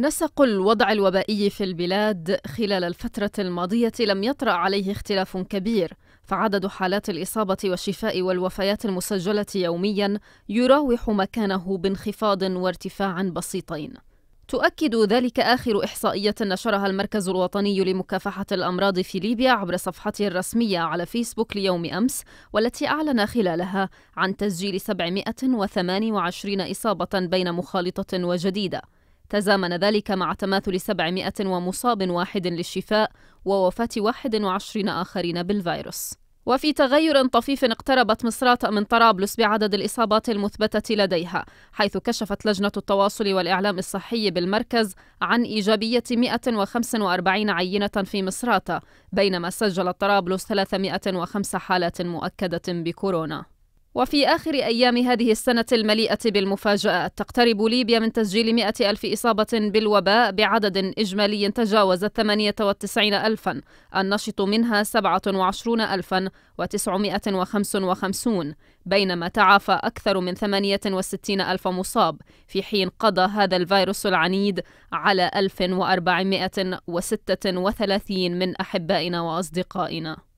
نسق الوضع الوبائي في البلاد خلال الفترة الماضية لم يطرأ عليه اختلاف كبير، فعدد حالات الإصابة والشفاء والوفيات المسجلة يومياً يراوح مكانه بانخفاض وارتفاع بسيطين. تؤكد ذلك آخر إحصائية نشرها المركز الوطني لمكافحة الأمراض في ليبيا عبر صفحته الرسمية على فيسبوك ليوم أمس والتي أعلن خلالها عن تسجيل 728 إصابة بين مخالطة وجديدة. تزامن ذلك مع تماثل 700 ومصاب واحد للشفاء ووفاة 21 آخرين بالفيروس وفي تغير طفيف اقتربت مصرات من طرابلس بعدد الإصابات المثبتة لديها حيث كشفت لجنة التواصل والإعلام الصحي بالمركز عن إيجابية 145 عينة في مصراتة بينما سجلت طرابلس 305 حالة مؤكدة بكورونا وفي آخر أيام هذه السنة المليئة بالمفاجآت تقترب ليبيا من تسجيل مئة ألف إصابة بالوباء بعدد إجمالي تجاوز وتسعين ألفا النشط منها وعشرون الفا وخمس وخمسون بينما تعافى أكثر من وستين ألف مصاب في حين قضى هذا الفيروس العنيد على 1436 من أحبائنا وأصدقائنا